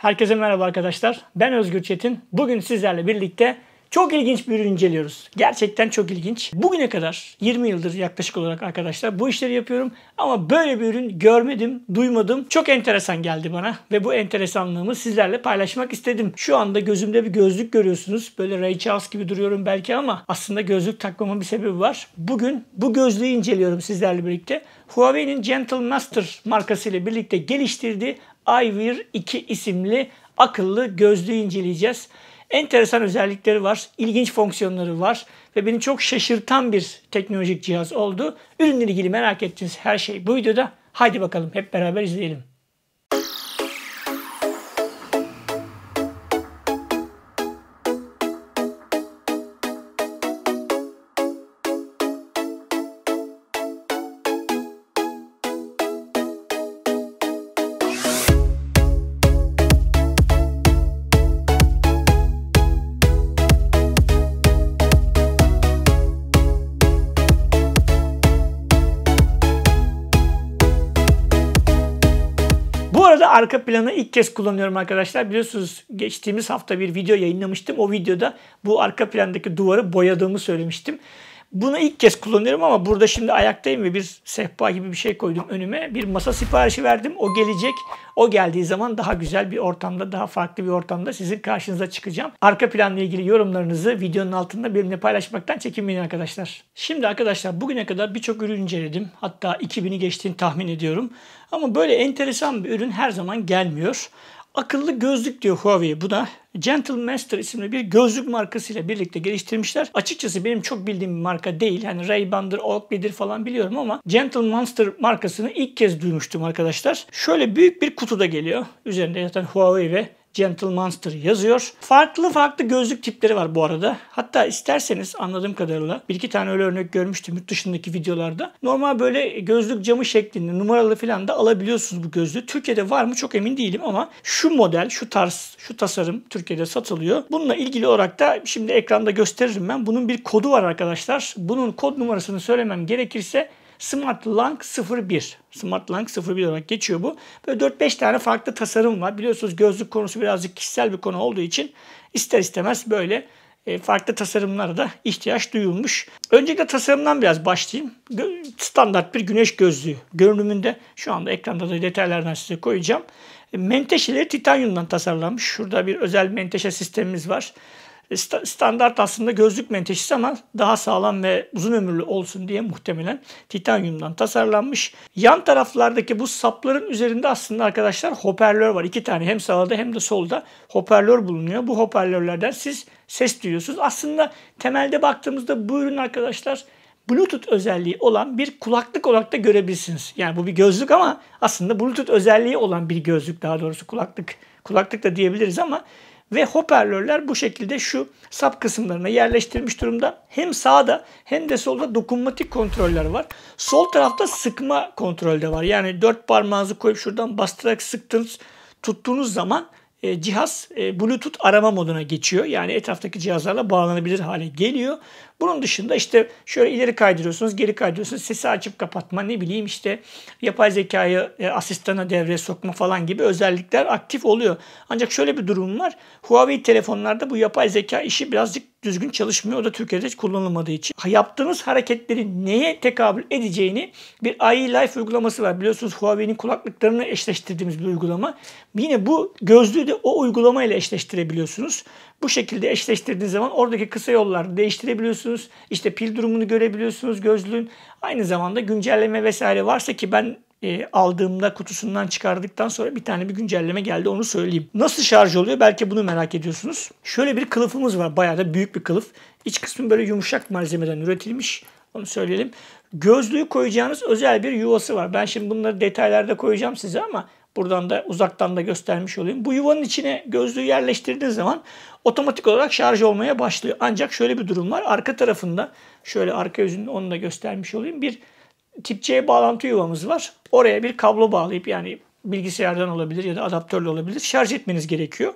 Herkese merhaba arkadaşlar. Ben Özgür Çetin. Bugün sizlerle birlikte çok ilginç bir ürün inceliyoruz. Gerçekten çok ilginç. Bugüne kadar 20 yıldır yaklaşık olarak arkadaşlar bu işleri yapıyorum ama böyle bir ürün görmedim, duymadım. Çok enteresan geldi bana ve bu enteresanlığımı sizlerle paylaşmak istedim. Şu anda gözümde bir gözlük görüyorsunuz. Böyle Ray Charles gibi duruyorum belki ama aslında gözlük takmamın bir sebebi var. Bugün bu gözlüğü inceliyorum sizlerle birlikte. Huawei'nin Gentle Master markasıyla birlikte geliştirdiği iWear 2 isimli akıllı gözlüğü inceleyeceğiz. Enteresan özellikleri var, ilginç fonksiyonları var ve beni çok şaşırtan bir teknolojik cihaz oldu. Ürünle ilgili merak ettiğiniz her şey bu videoda. Haydi bakalım hep beraber izleyelim. Burada arka planı ilk kez kullanıyorum arkadaşlar. Biliyorsunuz geçtiğimiz hafta bir video yayınlamıştım. O videoda bu arka plandaki duvarı boyadığımı söylemiştim. Bunu ilk kez kullanıyorum ama burada şimdi ayaktayım ve bir sehpa gibi bir şey koydum önüme. Bir masa siparişi verdim. O gelecek. O geldiği zaman daha güzel bir ortamda, daha farklı bir ortamda sizin karşınıza çıkacağım. Arka planla ilgili yorumlarınızı videonun altında benimle paylaşmaktan çekinmeyin arkadaşlar. Şimdi arkadaşlar bugüne kadar birçok ürün inceledim. Hatta 2000'i geçtiğini tahmin ediyorum. Ama böyle enteresan bir ürün her zaman gelmiyor. Akıllı gözlük diyor Huawei buna. Gentle Master isimli bir gözlük markasıyla birlikte geliştirmişler. Açıkçası benim çok bildiğim bir marka değil. Hani Ray-Ban'dır, Oakley'dir falan biliyorum ama Gentle Monster markasını ilk kez duymuştum arkadaşlar. Şöyle büyük bir kutuda geliyor. Üzerinde zaten Huawei ve Gentle Monster yazıyor. Farklı farklı gözlük tipleri var bu arada. Hatta isterseniz anladığım kadarıyla bir iki tane öyle örnek görmüştüm yurt dışındaki videolarda. Normal böyle gözlük camı şeklinde numaralı falan da alabiliyorsunuz bu gözlüğü. Türkiye'de var mı çok emin değilim ama şu model, şu tarz, şu tasarım Türkiye'de satılıyor. Bununla ilgili olarak da şimdi ekranda gösteririm ben. Bunun bir kodu var arkadaşlar. Bunun kod numarasını söylemem gerekirse Smart Lang 01. Smart Lang 01 olarak geçiyor bu. Böyle 4-5 tane farklı tasarım var. Biliyorsunuz gözlük konusu birazcık kişisel bir konu olduğu için ister istemez böyle e, farklı tasarımlara da ihtiyaç duyulmuş. Öncelikle tasarımdan biraz başlayayım. Standart bir güneş gözlüğü görünümünde şu anda ekranda da detaylardan size koyacağım. E, menteşeleri titanyumdan tasarlanmış. Şurada bir özel menteşe sistemimiz var standart aslında gözlük menteşesi ama daha sağlam ve uzun ömürlü olsun diye muhtemelen titanyumdan tasarlanmış. Yan taraflardaki bu sapların üzerinde aslında arkadaşlar hoparlör var. İki tane hem sağda hem de solda hoparlör bulunuyor. Bu hoparlörlerden siz ses duyuyorsunuz. Aslında temelde baktığımızda bu ürün arkadaşlar Bluetooth özelliği olan bir kulaklık olarak da görebilirsiniz. Yani bu bir gözlük ama aslında Bluetooth özelliği olan bir gözlük daha doğrusu kulaklık. Kulaklık da diyebiliriz ama ve hoparlörler bu şekilde şu sap kısımlarına yerleştirilmiş durumda. Hem sağda hem de solda dokunmatik kontroller var. Sol tarafta sıkma kontrolü de var. Yani dört parmağınızı koyup şuradan bastırarak sıktığınız tuttuğunuz zaman e, cihaz e, Bluetooth arama moduna geçiyor. Yani etraftaki cihazlarla bağlanabilir hale geliyor. Bunun dışında işte şöyle ileri kaydırıyorsunuz, geri kaydırıyorsunuz. Sesi açıp kapatma ne bileyim işte yapay zekayı e, asistana devreye sokma falan gibi özellikler aktif oluyor. Ancak şöyle bir durum var. Huawei telefonlarda bu yapay zeka işi birazcık düzgün çalışmıyor. O da Türkiye'de hiç kullanılmadığı için. Yaptığınız hareketlerin neye tekabül edeceğini bir AI Life uygulaması var. Biliyorsunuz Huawei'nin kulaklıklarını eşleştirdiğimiz bir uygulama. Yine bu gözlüğü de o uygulama ile eşleştirebiliyorsunuz. Bu şekilde eşleştirdiğiniz zaman oradaki kısa yolları değiştirebiliyorsunuz. İşte pil durumunu görebiliyorsunuz gözlüğün. Aynı zamanda güncelleme vesaire varsa ki ben e, aldığımda kutusundan çıkardıktan sonra bir tane bir güncelleme geldi onu söyleyeyim. Nasıl şarj oluyor belki bunu merak ediyorsunuz. Şöyle bir kılıfımız var bayağı da büyük bir kılıf. İç kısmı böyle yumuşak malzemeden üretilmiş. Onu söyleyelim. Gözlüğü koyacağınız özel bir yuvası var. Ben şimdi bunları detaylarda koyacağım size ama Buradan da uzaktan da göstermiş olayım. Bu yuvanın içine gözlüğü yerleştirdiğiniz zaman otomatik olarak şarj olmaya başlıyor. Ancak şöyle bir durum var. Arka tarafında şöyle arka yüzünü onu da göstermiş olayım. Bir tip C bağlantı yuvamız var. Oraya bir kablo bağlayıp yani bilgisayardan olabilir ya da adaptörle olabilir şarj etmeniz gerekiyor.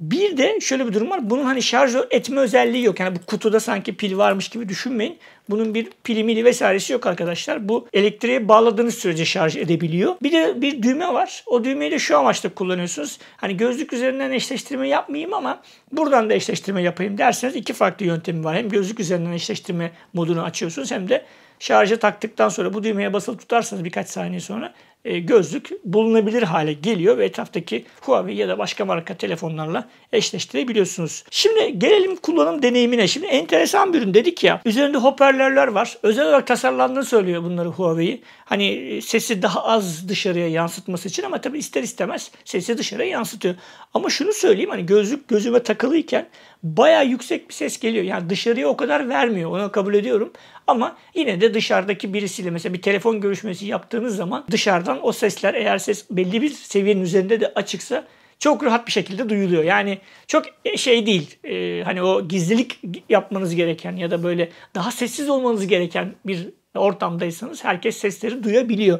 Bir de şöyle bir durum var. Bunun hani şarj etme özelliği yok. Yani bu kutuda sanki pil varmış gibi düşünmeyin. Bunun bir pili mili vesairesi yok arkadaşlar. Bu elektriğe bağladığınız sürece şarj edebiliyor. Bir de bir düğme var. O düğmeyi de şu amaçla kullanıyorsunuz. Hani gözlük üzerinden eşleştirme yapmayayım ama buradan da eşleştirme yapayım derseniz iki farklı yöntemi var. Hem gözlük üzerinden eşleştirme modunu açıyorsunuz hem de şarja taktıktan sonra bu düğmeye basılı tutarsanız birkaç saniye sonra e, gözlük bulunabilir hale geliyor ve etraftaki Huawei ya da başka marka telefonlarla eşleştirebiliyorsunuz. Şimdi gelelim kullanım deneyimine. Şimdi enteresan bir ürün dedik ya. Üzerinde hoparlörler var. Özel olarak tasarlandığını söylüyor bunları Huawei. Hani e, sesi daha az dışarıya yansıtması için ama tabii ister istemez sesi dışarıya yansıtıyor. Ama şunu söyleyeyim hani gözlük gözüme takılıyken baya yüksek bir ses geliyor. Yani dışarıya o kadar vermiyor. Onu kabul ediyorum. Ama yine de dışarıdaki birisiyle mesela bir telefon görüşmesi yaptığınız zaman dışarıdan o sesler eğer ses belli bir seviyenin üzerinde de açıksa çok rahat bir şekilde duyuluyor. Yani çok şey değil e, hani o gizlilik yapmanız gereken ya da böyle daha sessiz olmanız gereken bir ortamdaysanız herkes sesleri duyabiliyor.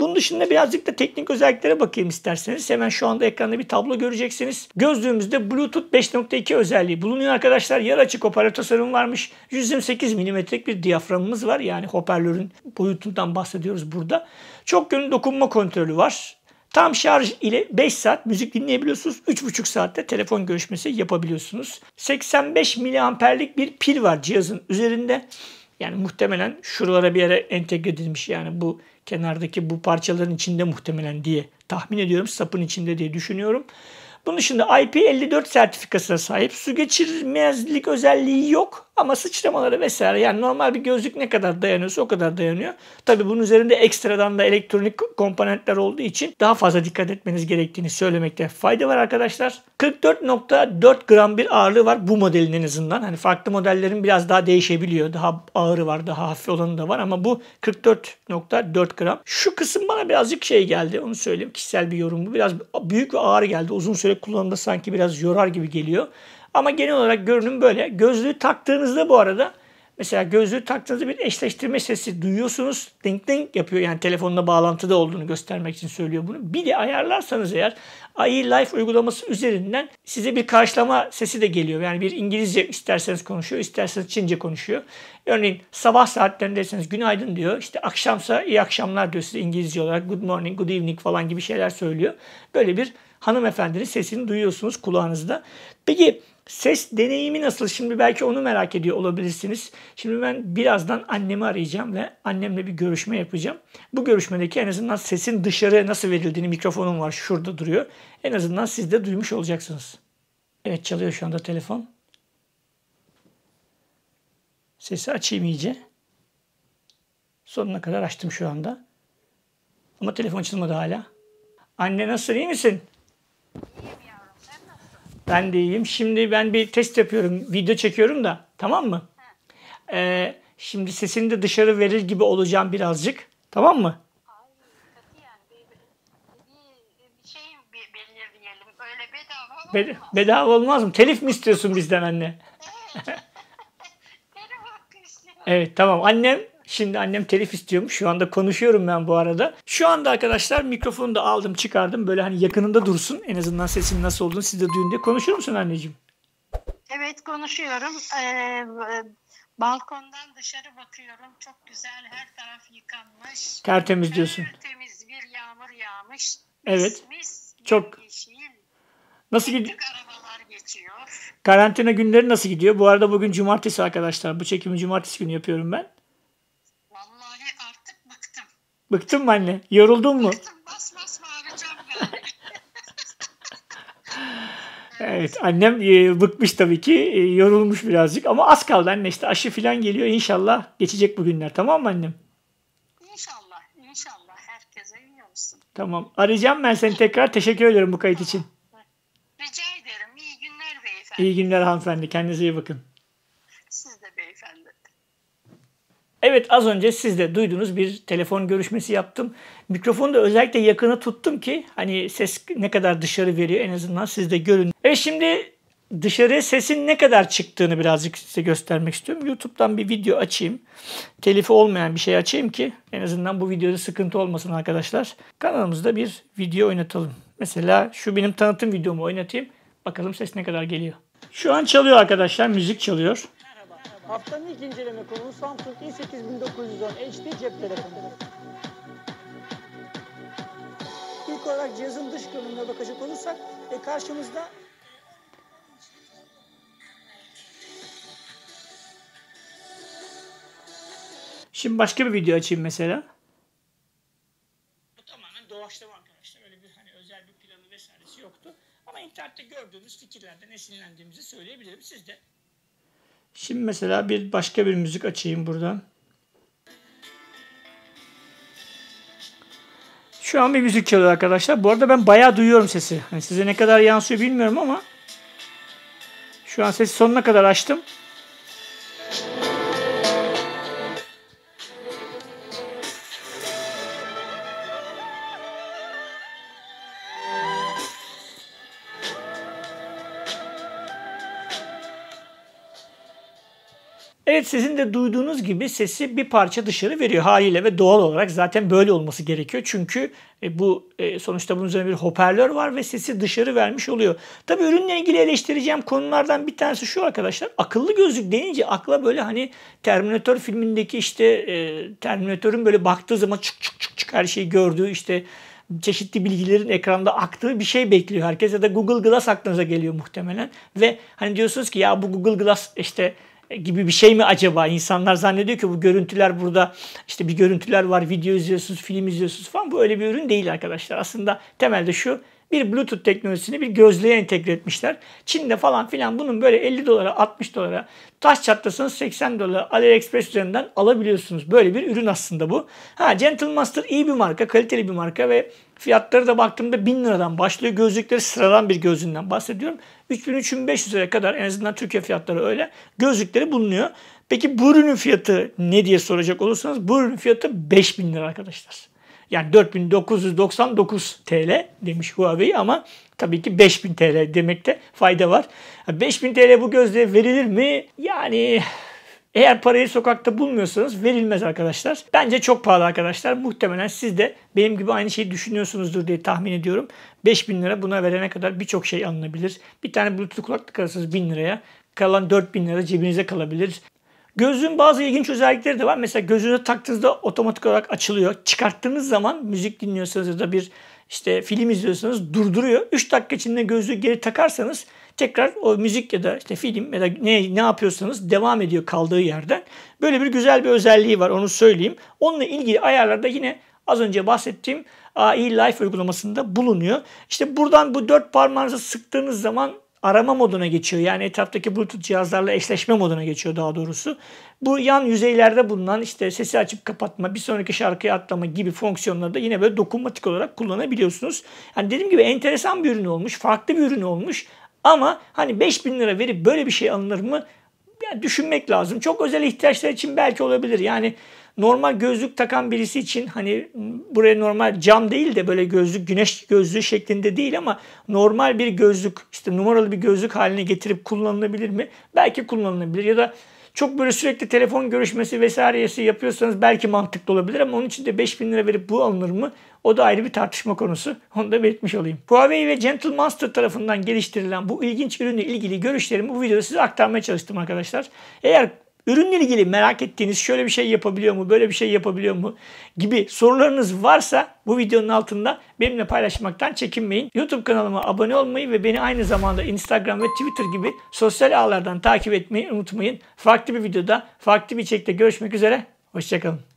Bunun dışında birazcık da teknik özelliklere bakayım isterseniz. Hemen şu anda ekranda bir tablo göreceksiniz. Gözlüğümüzde Bluetooth 5.2 özelliği bulunuyor arkadaşlar. Yer açık hoparlör tasarım varmış. 128 milimetrelik bir diyaframımız var. Yani hoparlörün boyutundan bahsediyoruz burada. Çok yönlü dokunma kontrolü var. Tam şarj ile 5 saat müzik dinleyebiliyorsunuz. 3,5 saatte telefon görüşmesi yapabiliyorsunuz. 85 miliamperlik bir pil var cihazın üzerinde. Yani muhtemelen şuralara bir yere entegre edilmiş yani bu kenardaki bu parçaların içinde muhtemelen diye tahmin ediyorum. Sapın içinde diye düşünüyorum. Bunun dışında IP54 sertifikasına sahip su geçirmezlik özelliği yok ama sıçramaları vesaire yani normal bir gözlük ne kadar dayanıyorsa o kadar dayanıyor. Tabi bunun üzerinde ekstradan da elektronik komponentler olduğu için daha fazla dikkat etmeniz gerektiğini söylemekte fayda var arkadaşlar. 44.4 gram bir ağırlığı var bu modelin en azından. Hani farklı modellerin biraz daha değişebiliyor. Daha ağırı var, daha hafif olanı da var ama bu 44.4 gram. Şu kısım bana birazcık şey geldi. Onu söyleyeyim. Kişisel bir yorum bu. Biraz büyük ve ağır geldi. Uzun süre kullanımda sanki biraz yorar gibi geliyor. Ama genel olarak görünüm böyle. Gözlüğü taktığınızda bu arada Mesela gözlüğü taktığınızda bir eşleştirme sesi duyuyorsunuz. Ding ding yapıyor yani telefonla bağlantıda olduğunu göstermek için söylüyor bunu. Bir de ayarlarsanız eğer AI Life uygulaması üzerinden size bir karşılama sesi de geliyor. Yani bir İngilizce isterseniz konuşuyor, isterseniz Çince konuşuyor. Örneğin sabah saatlerindeyseniz günaydın diyor. İşte akşamsa iyi akşamlar diyor size İngilizce olarak. Good morning, good evening falan gibi şeyler söylüyor. Böyle bir hanımefendinin sesini duyuyorsunuz kulağınızda. Peki Ses deneyimi nasıl? Şimdi belki onu merak ediyor olabilirsiniz. Şimdi ben birazdan annemi arayacağım ve annemle bir görüşme yapacağım. Bu görüşmedeki en azından sesin dışarı nasıl verildiğini mikrofonum var şurada duruyor. En azından siz de duymuş olacaksınız. Evet çalıyor şu anda telefon. Sesi açayım iyice. Sonuna kadar açtım şu anda. Ama telefon açılmadı hala. Anne nasıl? iyi misin? Ben de iyiyim. Şimdi ben bir test yapıyorum. Video çekiyorum da. Tamam mı? Ee, şimdi sesini de dışarı verir gibi olacağım birazcık. Tamam mı? Şey bedava olmaz mı? Telif mi istiyorsun bizden anne? evet tamam. Annem Şimdi annem telif istiyormuş. Şu anda konuşuyorum ben bu arada. Şu anda arkadaşlar mikrofonu da aldım çıkardım. Böyle hani yakınında dursun. En azından sesin nasıl olduğunu siz de duyun diye. Konuşuyor musun anneciğim? Evet konuşuyorum. Ee, balkondan dışarı bakıyorum. Çok güzel her taraf yıkanmış. Tertemiz diyorsun. Tertemiz bir yağmur yağmış. Evet. Mis, mis Çok. Nasıl gidiyor? geçiyor. Karantina günleri nasıl gidiyor? Bu arada bugün cumartesi arkadaşlar. Bu çekimi cumartesi günü yapıyorum ben. Bıktın mı anne? Yoruldun mu? Evet annem e, bıkmış tabii ki e, yorulmuş birazcık ama az kaldı anne işte aşı filan geliyor inşallah geçecek bu günler tamam mı annem? İnşallah inşallah herkese iyi olsun. Tamam arayacağım ben seni tekrar teşekkür ederim bu kayıt için. Rica ederim iyi günler beyefendi. İyi günler hanımefendi kendinize iyi bakın. Evet az önce siz de duyduğunuz bir telefon görüşmesi yaptım. Mikrofonu da özellikle yakını tuttum ki hani ses ne kadar dışarı veriyor en azından siz de görün. E şimdi dışarıya sesin ne kadar çıktığını birazcık size göstermek istiyorum. YouTube'dan bir video açayım. Telifi olmayan bir şey açayım ki en azından bu videoda sıkıntı olmasın arkadaşlar. Kanalımızda bir video oynatalım. Mesela şu benim tanıtım videomu oynatayım. Bakalım ses ne kadar geliyor. Şu an çalıyor arkadaşlar. Müzik çalıyor. Haftanın ilk inceleme konumu Samsung i8910 HD cep telefonu. İlk olarak cihazın dış görünümüne bakacak olursak e, karşımızda Şimdi başka bir video açayım mesela. Bu tamamen doğaçlama arkadaşlar. Öyle bir hani özel bir planı vesairesi yoktu. Ama internette gördüğümüz fikirlerden esinlendiğimizi söyleyebilirim. Siz de Şimdi mesela bir başka bir müzik açayım buradan. Şu an bir müzik çalıyor arkadaşlar. Bu arada ben bayağı duyuyorum sesi. Hani size ne kadar yansıyor bilmiyorum ama şu an sesi sonuna kadar açtım. Evet sizin de duyduğunuz gibi sesi bir parça dışarı veriyor haliyle ve doğal olarak zaten böyle olması gerekiyor. Çünkü e, bu e, sonuçta bunun üzerine bir hoparlör var ve sesi dışarı vermiş oluyor. Tabi ürünle ilgili eleştireceğim konulardan bir tanesi şu arkadaşlar. Akıllı gözlük deyince akla böyle hani Terminator filmindeki işte e, Terminator'un böyle baktığı zaman çık çık çık çık her şeyi gördüğü işte çeşitli bilgilerin ekranda aktığı bir şey bekliyor herkes ya da Google Glass aklınıza geliyor muhtemelen ve hani diyorsunuz ki ya bu Google Glass işte e, gibi bir şey mi acaba? İnsanlar zannediyor ki bu görüntüler burada işte bir görüntüler var, video izliyorsunuz, film izliyorsunuz falan. Bu öyle bir ürün değil arkadaşlar. Aslında temelde şu bir Bluetooth teknolojisini bir gözlüğe entegre etmişler. Çin'de falan filan bunun böyle 50 dolara 60 dolara taş çatlasanız 80 dolara AliExpress üzerinden alabiliyorsunuz. Böyle bir ürün aslında bu. Ha Gentle Master iyi bir marka, kaliteli bir marka ve fiyatları da baktığımda 1000 liradan başlıyor. Gözlükleri sıradan bir gözünden bahsediyorum. 3000-3500 liraya kadar en azından Türkiye fiyatları öyle. Gözlükleri bulunuyor. Peki bu ürünün fiyatı ne diye soracak olursanız bu ürünün fiyatı 5000 lira arkadaşlar. Yani 4999 TL demiş Huawei ama tabii ki 5000 TL demekte fayda var. 5000 TL bu gözle verilir mi? Yani eğer parayı sokakta bulmuyorsanız verilmez arkadaşlar. Bence çok pahalı arkadaşlar. Muhtemelen siz de benim gibi aynı şeyi düşünüyorsunuzdur diye tahmin ediyorum. 5000 lira buna verene kadar birçok şey alınabilir. Bir tane bluetooth kulaklık alırsanız 1000 liraya. Kalan 4000 lira cebinize kalabilir. Gözün bazı ilginç özellikleri de var. Mesela gözünüze taktığınızda otomatik olarak açılıyor. Çıkarttığınız zaman müzik dinliyorsanız ya da bir işte film izliyorsanız durduruyor. 3 dakika içinde gözlüğü geri takarsanız tekrar o müzik ya da işte film ya da ne, ne yapıyorsanız devam ediyor kaldığı yerden. Böyle bir güzel bir özelliği var onu söyleyeyim. Onunla ilgili ayarlarda yine az önce bahsettiğim AI e Life uygulamasında bulunuyor. İşte buradan bu dört parmağınızı sıktığınız zaman arama moduna geçiyor. Yani etraftaki Bluetooth cihazlarla eşleşme moduna geçiyor daha doğrusu. Bu yan yüzeylerde bulunan işte sesi açıp kapatma, bir sonraki şarkıya atlama gibi fonksiyonları da yine böyle dokunmatik olarak kullanabiliyorsunuz. Yani dediğim gibi enteresan bir ürün olmuş, farklı bir ürün olmuş. Ama hani 5000 lira verip böyle bir şey alınır mı? Yani düşünmek lazım. Çok özel ihtiyaçlar için belki olabilir. Yani normal gözlük takan birisi için hani buraya normal cam değil de böyle gözlük güneş gözlüğü şeklinde değil ama normal bir gözlük işte numaralı bir gözlük haline getirip kullanılabilir mi? Belki kullanılabilir ya da çok böyle sürekli telefon görüşmesi vesairesi yapıyorsanız belki mantıklı olabilir ama onun için de 5000 lira verip bu alınır mı? O da ayrı bir tartışma konusu. Onu da belirtmiş olayım. Huawei ve Gentle Monster tarafından geliştirilen bu ilginç ürünle ilgili görüşlerimi bu videoda size aktarmaya çalıştım arkadaşlar. Eğer Ürünle ilgili merak ettiğiniz şöyle bir şey yapabiliyor mu, böyle bir şey yapabiliyor mu gibi sorularınız varsa bu videonun altında benimle paylaşmaktan çekinmeyin. YouTube kanalıma abone olmayı ve beni aynı zamanda Instagram ve Twitter gibi sosyal ağlardan takip etmeyi unutmayın. Farklı bir videoda, farklı bir çekte görüşmek üzere. Hoşçakalın.